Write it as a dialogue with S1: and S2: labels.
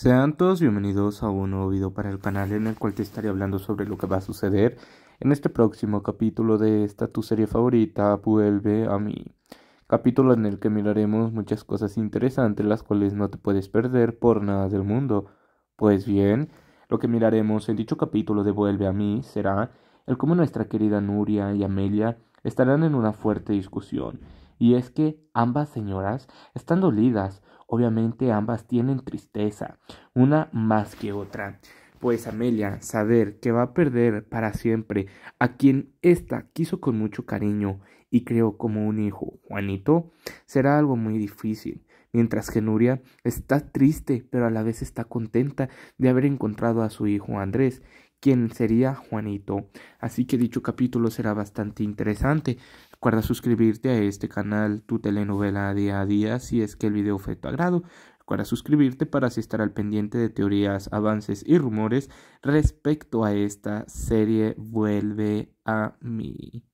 S1: Sean todos bienvenidos a un nuevo video para el canal en el cual te estaré hablando sobre lo que va a suceder en este próximo capítulo de esta tu serie favorita, Vuelve a mí. Capítulo en el que miraremos muchas cosas interesantes las cuales no te puedes perder por nada del mundo. Pues bien, lo que miraremos en dicho capítulo de Vuelve a mí será el cómo nuestra querida Nuria y Amelia estarán en una fuerte discusión. Y es que ambas señoras están dolidas Obviamente ambas tienen tristeza, una más que otra. Pues Amelia, saber que va a perder para siempre a quien ésta quiso con mucho cariño y creó como un hijo, Juanito, será algo muy difícil. Mientras que Nuria está triste, pero a la vez está contenta de haber encontrado a su hijo Andrés, quien sería Juanito. Así que dicho capítulo será bastante interesante. Recuerda suscribirte a este canal Tu Telenovela Día a Día si es que el video fue de tu agrado. Recuerda suscribirte para así estar al pendiente de teorías, avances y rumores respecto a esta serie Vuelve a mí.